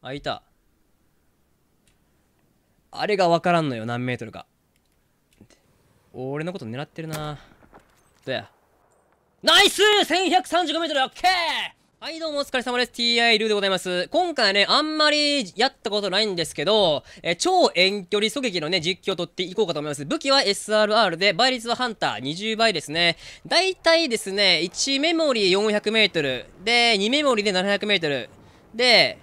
あいたあれが分からんのよ何メートルか俺のこと狙ってるなどうやナイス !1135 メートルオッケーはい、どうもお疲れ様です。TI ルーでございます。今回はね、あんまりやったことないんですけど、え超遠距離狙撃のね、実況を取っていこうかと思います。武器は SRR で、倍率はハンター20倍ですね。だいたいですね、1メモリー400メートル、で、2メモリーで700メートル、で、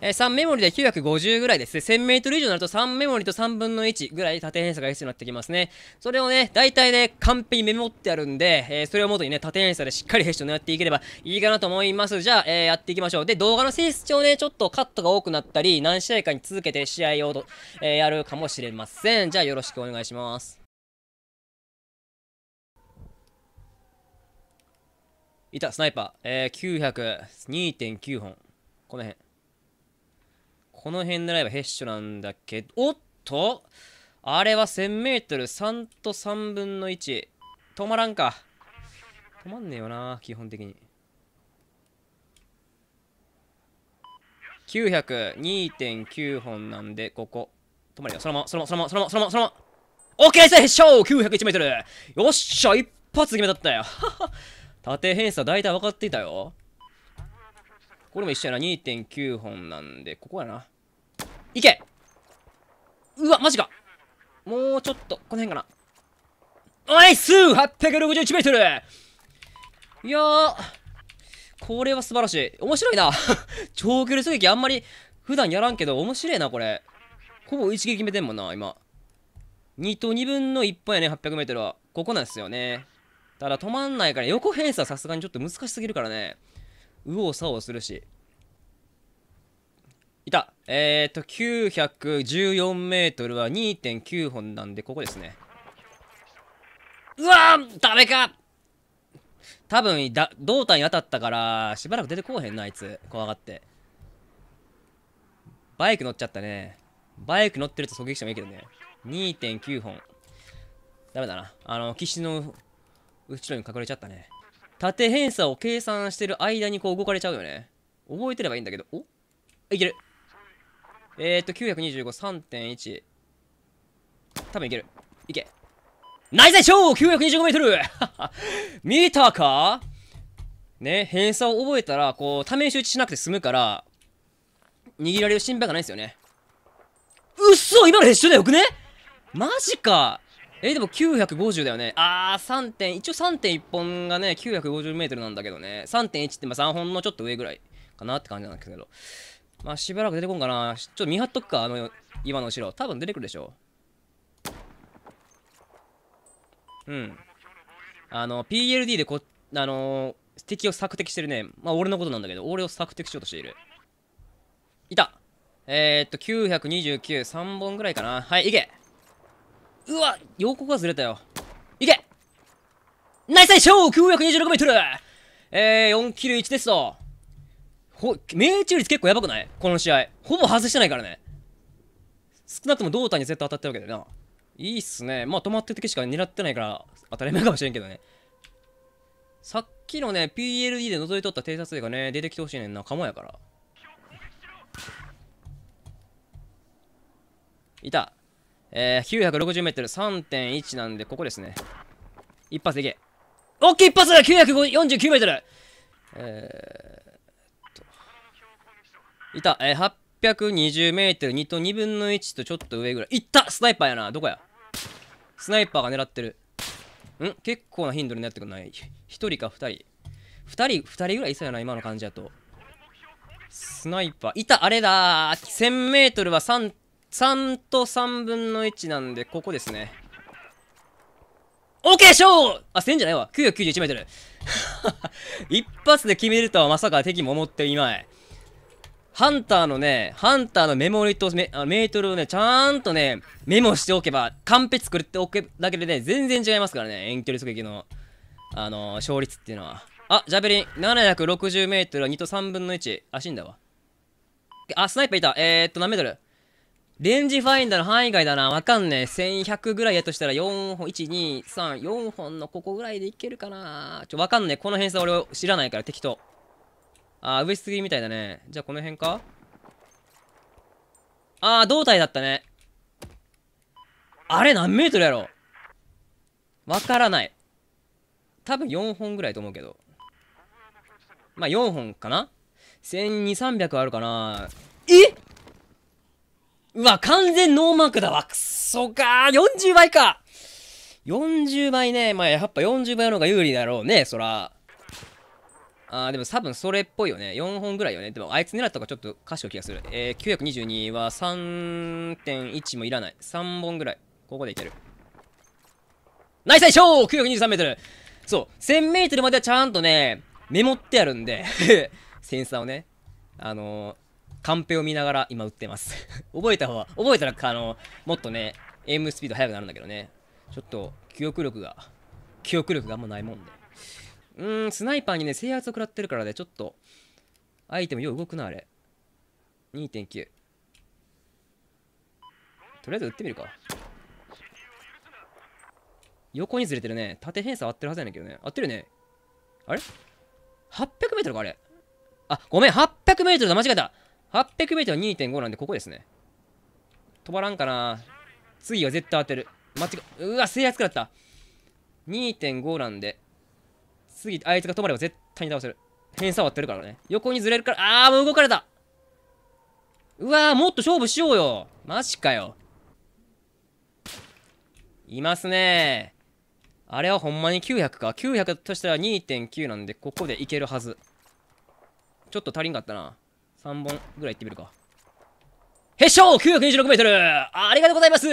えー、3メモリで950ぐらいですね。1000メートル以上になると3メモリと3分の1ぐらい縦偏差が必要になってきますね。それをね、大体ね、完璧にメモってあるんで、えー、それを元にね、縦偏差でしっかりヘッション狙っていければいいかなと思います。じゃあ、えー、やっていきましょう。で、動画の性質上ね、ちょっとカットが多くなったり、何試合かに続けて試合を、えー、やるかもしれません。じゃあ、よろしくお願いします。いた、スナイパー。えー、900、2.9本。この辺。この辺狙えばヘッシュなんだけど、おっとあれは 1000m3 と3分の1。止まらんか。止まんねえよな、基本的に。900.2.9本なんで、ここ。止まるよ。そのまま、そのまま、そのまま、そのまま、そのまま。オッケー、ナイスヘッショー !901 メートルよっしゃ一発決めたったよ縦偏差大体分かっていたよ。これも一緒やな。2.9本なんで、ここやな。いけうわ、マジかもうちょっと、この辺かな。ナイス8 6 1メートルいやー、これは素晴らしい。面白いな。長距離狙撃あんまり普段やらんけど、面白いな、これ。ほぼ一撃決めてんもんな、今。2と2分の1本やね、800m は。ここなんですよね。ただ止まんないから、横偏差さすがにちょっと難しすぎるからね。右往左往するしいたえっ、と914メートルは2.9本なんでここですねうわーダメか多分だ胴体に当たったからしばらく出てこうへんなあいつ怖がってバイク乗っちゃったねバイク乗ってると狙撃してもいいけどね2.9本ダメだなあの岸の後ろに隠れちゃったね縦偏差を計算してる間にこう動かれちゃうよね。覚えてればいいんだけど、おいけるえー、っと、925、3.1。多分いける。いけ。ナイスでしょ !925m! 見たかね、偏差を覚えたら、こう、試し打ちしなくて済むから、握られる心配がないんですよね。うっそ今の一緒だよくねマジかえでも950だよね。あー、3点、一応3.1本がね、950m なんだけどね。3.1ってまあ3本のちょっと上ぐらいかなって感じなんだけど。まあしばらく出てこんかな。ちょっと見張っとくか、あの今の後ろ。多分出てくるでしょ。うん。あの、PLD でこ、あのー、敵を索敵してるね。まあ俺のことなんだけど、俺を索敵しようとしている。いたえー、っと、929、3本ぐらいかな。はい、行けうわ洋国がずれたよ。いけナイス対ー !926m! えー、4キル1ですと。ほ、命中率結構やばくないこの試合。ほぼ外してないからね。少なくとも胴体に絶対当たってるわけだよな。いいっすね。まあ、止まってる時しか狙ってないから、当たり前かもしれんけどね。さっきのね、PLD で覗いとった偵察兵がね、出てきてほしいねんな。もやから。いた。えー、960m3.1 なんで、ここですね。一発でいけ。オッケー一発 !949m! えー、と。いた、えー、820m2 と2分の1とちょっと上ぐらい。いったスナイパーやな。どこやスナイパーが狙ってる。ん結構な頻度になってくんない。1人か2人。2人、2人ぐらいいそうやな、今の感じだと。スナイパー。いた、あれだー !1000m は3 3と3分の1なんで、ここですね。オ k ケーあ、1000じゃないわ。991メートル。一発で決めるとはまさか敵も思っていない。ハンターのね、ハンターのメモリとメあメートルをね、ちゃんとね、メモしておけば、カンペ作っておけだけでね、全然違いますからね、遠距離狙撃の、あのー、勝率っていうのは。あ、ジャベリン、760メートルは2と3分の1。あ、死んだわ。あ、スナイパーいた。えー、っと、何メートルレンジファインダーの範囲外だな。わかんねえ。1100ぐらいやとしたら4本、1、2、3、4本のここぐらいでいけるかな。ちょ、わかんねえ。この辺さ、俺知らないから適当。あー、上ぎみたいだね。じゃあこの辺かあー、胴体だったね。あれ何メートルやろわからない。多分4本ぐらいと思うけど。まあ4本かな ?1200、300あるかなえうわ、完全ノーマークだわ。くそかー。40倍か。40倍ね。まあ、やっぱ40倍の方が有利だろうね、そら。あーでも多分それっぽいよね。4本ぐらいよね。でもあいつ狙ったかちょっと賢い気がする。えー、922は3.1もいらない。3本ぐらい。ここでいける。ナイスョー !923 メートルそう、1000メートルまではちゃんとね、メモってあるんで センサーをね。あのーカンペを見ながら今打ってます 覚えた方は、覚えたら、あの、もっとね、エイムスピード速くなるんだけどね。ちょっと、記憶力が、記憶力があんまないもんで。うーん、スナイパーにね、制圧を食らってるからね、ちょっと、アイテムよう動くな、あれ。2.9。とりあえず打ってみるか。横にずれてるね。縦偏差合ってるはずやねんけどね。合ってるね。あれ ?800m か、あれ。あ、ごめん、800m だ、間違えた。800m2.5 なんでここですね。止まらんかな。次は絶対当てる。間違うわ、制圧食らった。2.5なんで、次、あいつが止まれば絶対に倒せる。偏差割ってるからね。横にずれるから、あー、もう動かれた。うわー、もっと勝負しようよ。マジかよ。いますねあれはほんまに900か。900としたら2.9なんで、ここでいけるはず。ちょっと足りんかったな。3本ぐらい行ってみるか。へっしょ !926 メートルありがとうございます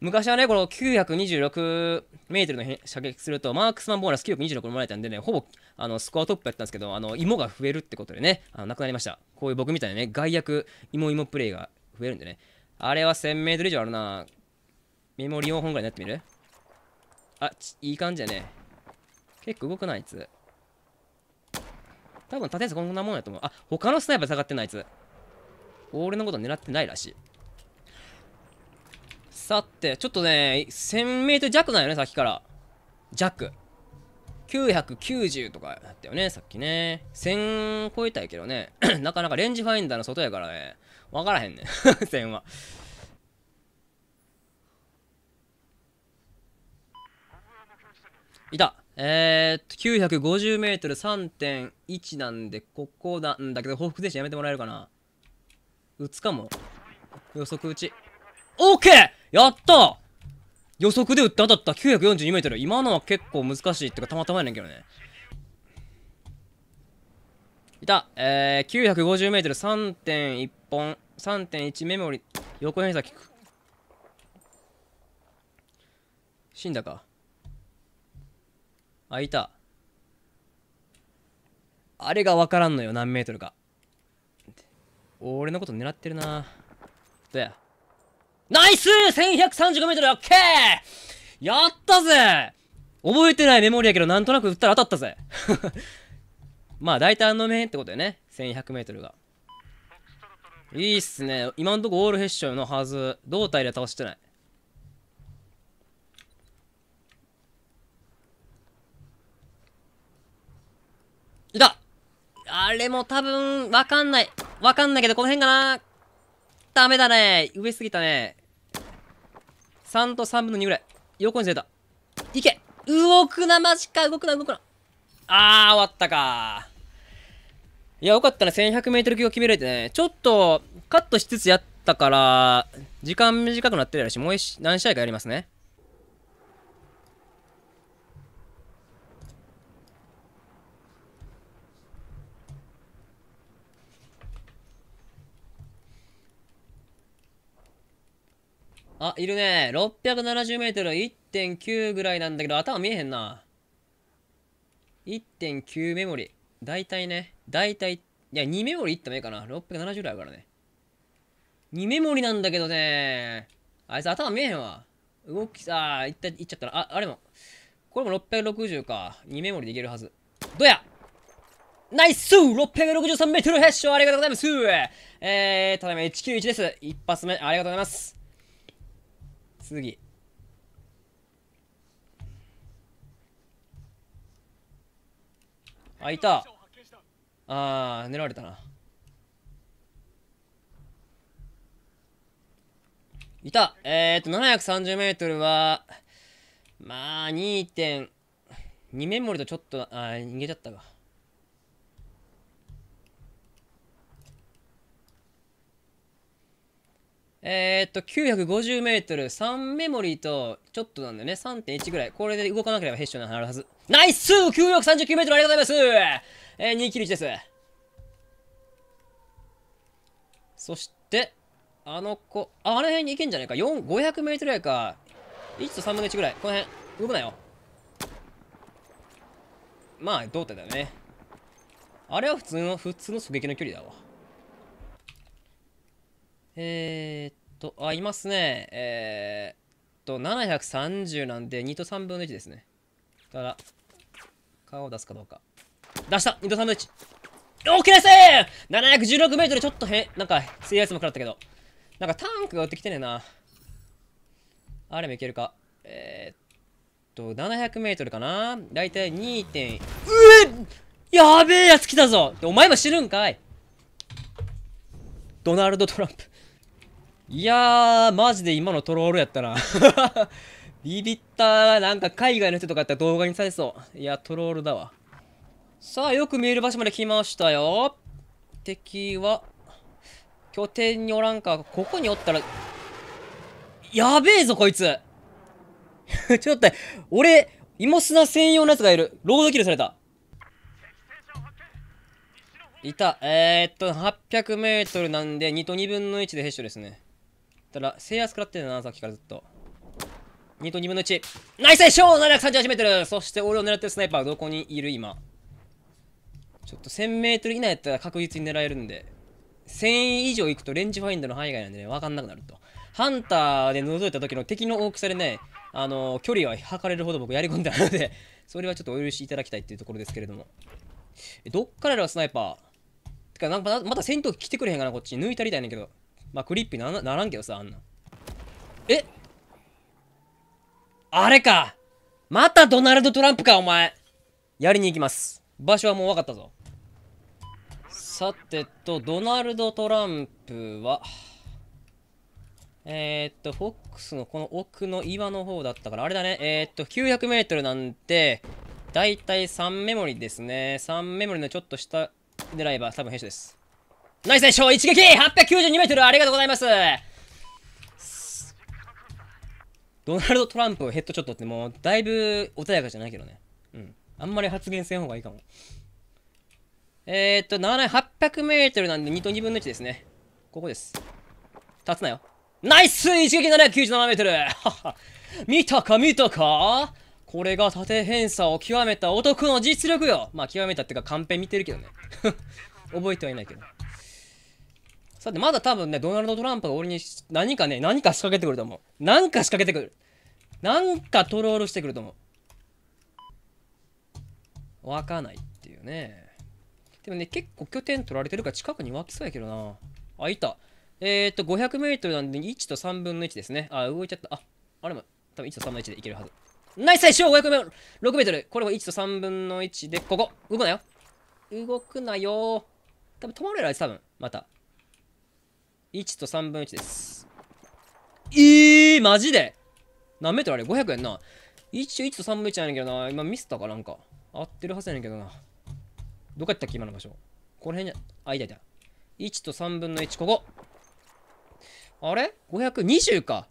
昔はね、この926メートルの射撃すると、マークスマンボーナス926もらえたんでね、ほぼ、あの、スコアトップやったんですけど、あの、芋が増えるってことでね、あのなくなりました。こういう僕みたいなね、外役、芋芋プレイが増えるんでね。あれは1000メートル以上あるなメモリ4本ぐらいになってみるあ、いい感じだね。結構動くない、あいつ。多分、立てこんなもんやと思う。あ、他のスナイパー下がってないあいつ。俺のこと狙ってないらしい。さて、ちょっとね、1000メートル弱なんよね、さっきから。弱。990とかだったよね、さっきね。1000超えたいけどね。なかなかレンジファインダーの外やからね。わからへんねん。1000 は。いた。えー、っと、950メートル3.1なんで、ここなんだけど、報復電車やめてもらえるかな打つかも。予測打ち。オ k ケーやった予測で打った当たった942メートル。今のは結構難しいってか、たまたまやねんけどね。いた。えー、950メートル3.1本、3.1メモリ、横偏差聞く。死んだか。開いた。あれが分からんのよ、何メートルか。俺のこと狙ってるな。どや。ナイス !1135 メートルオッケーやったぜ覚えてないメモリやけど、なんとなく打ったら当たったぜ。まあ、大体あの面ってことよね。1100メートルが。いいっすね。今んとこオールヘッションのはず。胴体で倒してない。いたあれも多分、わかんない。わかんないけど、この辺かなダメだね。上すぎたね。3と3分の2ぐらい。横にずれた。いけ動くな、マジか。動くな、動くな。あー、終わったか。いや、よかったね。1100m 級を決められてね。ちょっと、カットしつつやったから、時間短くなってるやろし、もう何試合かやりますね。あ、いるね。670メートル1.9ぐらいなんだけど、頭見えへんな。1.9メモリ。だいたいね。だいたい、いや、2メモリいってもいいかな。670ぐらいあるからね。2メモリなんだけどね。あいつ頭見えへんわ。動きさ、あ、いったいっちゃったら、あ、あれも。これも660か。2メモリでいけるはず。どやナイス !663 メートルヘッションありがとうございますえー、ただいま191です。一発目、ありがとうございます。次あいたああ狙われたないたえー、っと 730m はまあ2.2メモリとちょっとあ逃げちゃったかえー、っと、950メートル、3メモリーと、ちょっとなんだよね、3.1ぐらい。これで動かなければヘッションになるはず。ナイス !939 メートルありがとうございますえー、2キル1です。そして、あの子、あ、の辺に行けんじゃないか。4、500メートルやか。1と3分の1ぐらい。この辺、動くなよ。まあ、胴体だよね。あれは普通の、普通の狙撃の距離だわ。えー、っと、あ、いますね。えー、っと、730なんで、2と3分の1ですね。だ顔を出すかどうか。出した !2 と3分の 1! オーケーセー !716 メートルちょっとへ、なんか、水圧も食らったけど。なんかタンクが打ってきてねえな。あれもいけるか。えー、っと、700メートルかなだいたい2点、うえやべえやつ来たぞお前も死ぬんかいドナルド・トランプいやー、マジで今のトロールやったな。ビビったなんか海外の人とかやったら動画にされそう。いや、トロールだわ。さあ、よく見える場所まで来ましたよ。敵は、拠点におらんか。ここにおったら、やべえぞ、こいつ。ちょっと待って、俺、芋砂専用のやつがいる。ロードキルされた。いた。えー、っと、800メートルなんで、2と2分の1でヘッショですね。たら、制圧食らってんだな、さっきからずっと。2と2分の1。ナイスでしょ !738m! そして俺を狙ってるスナイパー、どこにいる今。ちょっと 1000m 以内やったら確実に狙えるんで。1000以上行くとレンジファインダーの範囲外なんでね、わかんなくなると。ハンターで覗いた時の敵の大きさでね、あのー、距離は測れるほど僕やり込んであるので、それはちょっとお許しいただきたいっていうところですけれども。どっからやろ、スナイパー。てか、なんかまた戦闘機来てくれへんかな、こっち。抜いたりたいねんけど。まあ、クリッピーなならんけどさ、あんな。えあれかまたドナルド・トランプか、お前やりに行きます。場所はもう分かったぞ。さてと、ドナルド・トランプは、えー、っと、フォックスのこの奥の岩の方だったから、あれだね、えー、っと、900メートルなんて、だいたい3メモリですね。3メモリのちょっと下狙えば多分編集です。ナイスでしょ一撃 !892m! ありがとうございますドナルド・トランプヘッドショットってもう、だいぶ穏やかじゃないけどね。うん。あんまり発言せん方がいいかも。えー、っと、7、800m なんで2と2分の1ですね。ここです。立つなよ。ナイス一撃 797m! 見たか見たかこれが縦偏差を極めた男の実力よまあ極めたってかカンペ見てるけどね。覚えてはいないけど。さて、まだ多分ね、ドナルド・トランプが俺に何かね、何か仕掛けてくると思う。何か仕掛けてくる。何かトロールしてくると思う。湧かないっていうね。でもね、結構拠点取られてるから近くに湧きそうやけどな。あ、いた。えー、っと、5 0 0ルなんで1と3分の1ですね。あ、動いちゃった。あ、あれも多分1と3分の1でいけるはず。ナイス最初5 0 0ー6ル。これも1と3分の1で、ここ動くなよ動くなよ多分止まれるあいつ多分、また。1と3分1です。えー、マジで何メートルあれ ?500 やんな。一1と3分1やねんけどな。今ミスったかなんか。合ってるはずやねんけどな。どこやったっけ今の場所。この辺に、あ、いたいた。1と3分の1、ここ。あれ ?520 か。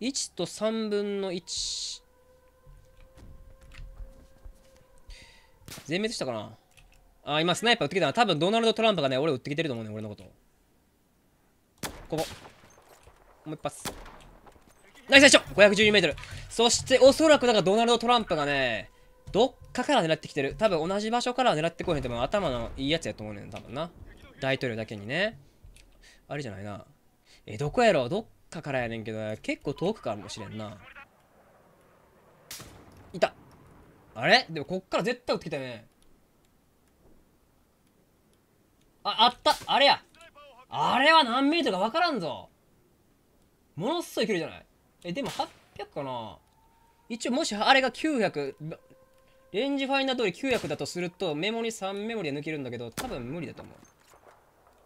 1と3分の1。全滅したかなあ、今スナイパー撃ってきたな。多分ドナルド・トランプがね、俺撃ってきてると思うね、俺のこと。ここもう一発ナイスでしょ !512m! そしておそらくなんかドナルド・トランプがねどっかから狙ってきてる多分同じ場所から狙ってこいへんと思頭のいいやつやと思うねん多分な大統領だけにねあれじゃないなえどこやろどっかからやねんけど結構遠くかもしれんないたあれでもこっから絶対撃ってきたよねああったあれやあれは何メートルか分からんぞものすごい距離じゃないえでも800かな一応もしあれが900レンジファインダー通り900だとするとメモリ3メモリで抜けるんだけど多分無理だと思う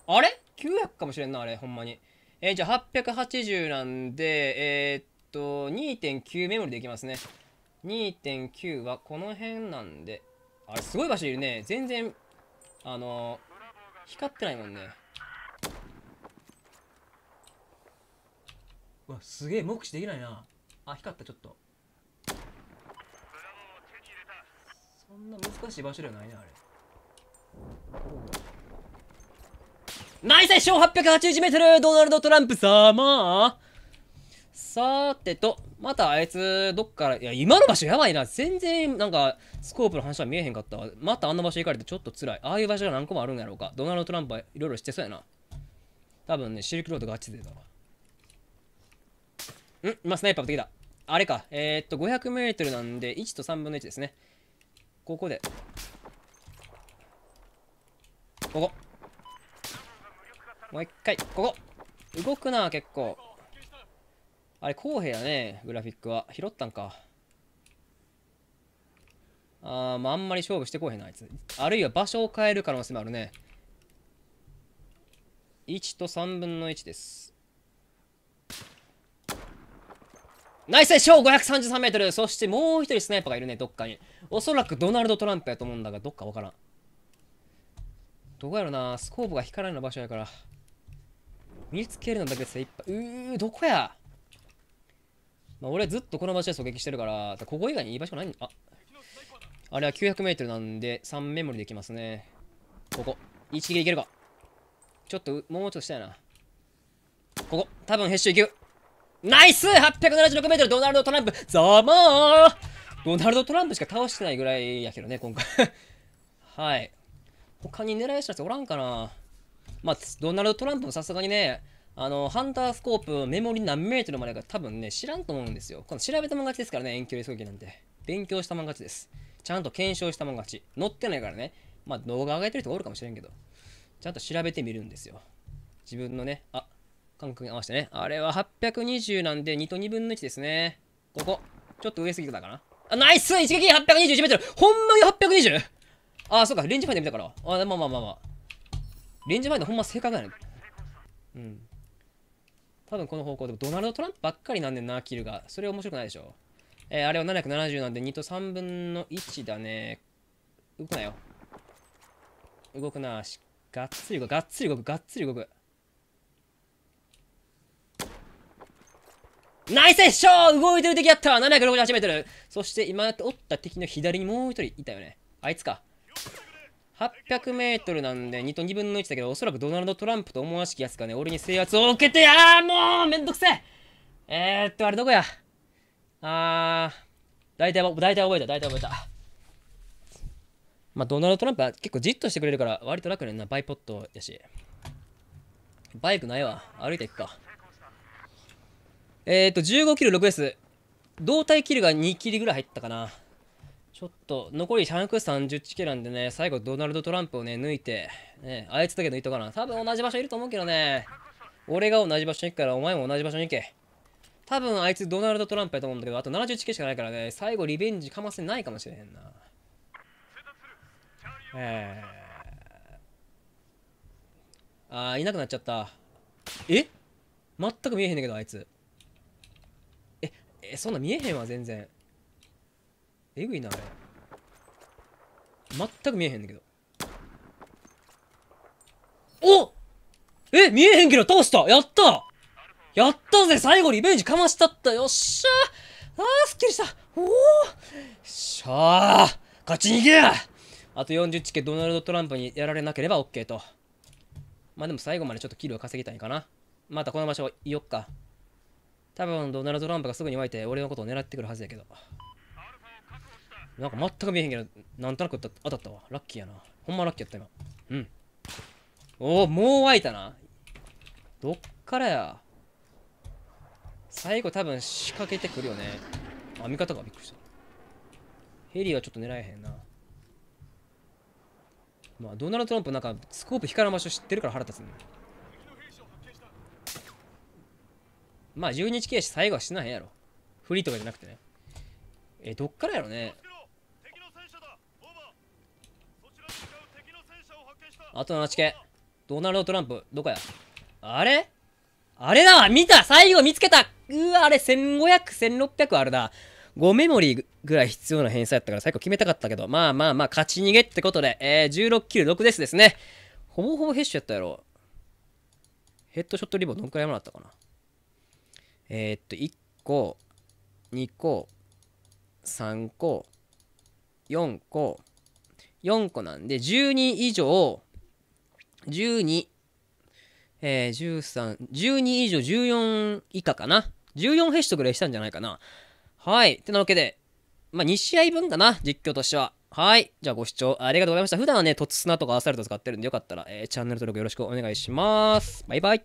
あれ ?900 かもしれんなあれほんまにえー、じゃあ880なんでえー、っと2.9メモリでいきますね2.9はこの辺なんであれすごい場所いるね全然あのー、光ってないもんねうわすげえ目視できないなあ光ったちょっとそんな難しい場所ではないねあれナイスセ 881m ドナルド・トランプ様さーてと、またあいつ、どっから、いや、今の場所やばいな。全然、なんか、スコープの話は見えへんかったわ。またあんな場所行かれてちょっと辛い。ああいう場所が何個もあるんやろうか。ドナルド・トランプはいろいろしてそうやな。多分ね、シルクロードがチちでだわ。ん今スナイパー撃ってきた。あれか。えー、っと、500m なんで、1と3分の1ですね。ここで。ここ。もう一回、ここ。動くな、結構。あれ、公平やね、グラフィックは。拾ったんか。あー、まあ、あんまり勝負してこうへんな、あいつ。あるいは場所を変える可能性もあるね。1と3分の1です。ナイスでしょう5 3 3ルそしてもう一人スナイパーがいるね、どっかに。おそらくドナルド・トランプやと思うんだが、どっかわからん。どこやろなスコープが光らない場所やから。見つけるのだけでっぱい。うー、どこやまあ、俺ずっとこの場所で狙撃してるから、ここ以外にいい場所ないあ、あれは9 0 0ルなんで3メモリできますね。ここ。一撃いけるか。ちょっと、もうちょっとしたいな。ここ。多分、ヘッシュいける。ナイス !876m ドナルド・トランプーまードナルド・トランプしか倒してないぐらいやけどね、今回 はい。他に狙いしたやつおらんかなまあ、ドナルド・トランプもさすがにね、あの、ハンタースコープ、メモリ何メートルまでか多分ね、知らんと思うんですよ。この調べたもん勝ちですからね、遠距離狙撃なんて。勉強したもん勝ちです。ちゃんと検証したもん勝ち。乗ってないからね。まあ、動画上げてる人がおるかもしれんけど、ちゃんと調べてみるんですよ。自分のね、あ、感覚に合わせてね。あれは820なんで2と2分の1ですね。ここ。ちょっと上すぎたかな。あ、ナイス一撃 !821m! ほんまに 820? あ、そうか。レンジファイで見たから。あ、まあまあまあまあ。レンジファイでほんま正確なねうん。多分この方向でもドナルド・トランプばっかりなんでんな、キルが。それ面白くないでしょ。えー、あれは770なんで2と3分の1だね。動くなよ。動くな。がっつり動く、がっつり動く、がっつり動く。ナイスショー動いてる敵やった7 6 8ルそして今おった敵の左にもう一人いたよね。あいつか。8 0 0ルなんで2と2分の1だけど、おそらくドナルド・トランプと思わしきやつがね、俺に制圧を受けて、あーもうめんどくせええー、っと、あれどこやあー、大体、大体覚えた、大体覚えた。まあ、ドナルド・トランプは結構じっとしてくれるから、割と楽ねんな、バイポットやし。バイクないわ。歩いていくか。えっ、と、15キル 6S。胴体キルが2キルぐらい入ったかな。ちょっと、残り130チケなんでね、最後ドナルド・トランプをね、抜いて、ね、あいつだけ抜いとかな。多分同じ場所いると思うけどね。俺が同じ場所に行くから、お前も同じ場所に行け。多分あいつドナルド・トランプやと思うんだけど、あと70チケしかないからね、最後リベンジかませないかもしれへんな。えー、あー、いなくなっちゃった。え全く見えへんねんけど、あいつ。えそんな見えへんわ全然えぐいなあれ全く見えへんだけどおえ見えへんけど倒したやったやったぜ最後リベンジかましたったよっしゃーあーすっきりしたおおしゃあ勝ち逃げやあと40チケドナルド・トランプにやられなければ OK とまあでも最後までちょっとキルを稼ぎたいかなまたこの場所いよっか多分ドナルド・トランプがすぐに湧いて俺のことを狙ってくるはずやけどなんか全く見えへんけどなんとなく当たったわラッキーやなほんまラッキーやった今うんおおもう湧いたなどっからや最後多分仕掛けてくるよねあ味方がびっくりしたヘリはちょっと狙えへんなまあドナルド・トランプなんかスコープ光る場所知ってるから腹立つねまあ12日契約最後は死なへんやろ。フリーとかじゃなくてね。え、どっからやろね。あと7系。ドナルド・トランプ、どこやあれあれだわ見た最後見つけたうわ、あれ1500、1600あるな。5メモリーぐらい必要な偏差やったから最後決めたかったけど、まあまあまあ、勝ち逃げってことで、えー、16キル6ですですね。ほぼほぼヘッシュやったやろ。ヘッドショットリボンどんくらいもらったかなえー、っと1個2個3個4個4個なんで12以上12えー、13、12以上14以下かな。14ヘッシュぐらいしたんじゃないかな。はい。ってなわけで、まあ、2試合分かな、実況としては。はい。じゃあご視聴ありがとうございました。普段はね、トツスナとかアサルト使ってるんでよかったら、えー、チャンネル登録よろしくお願いします。バイバイ。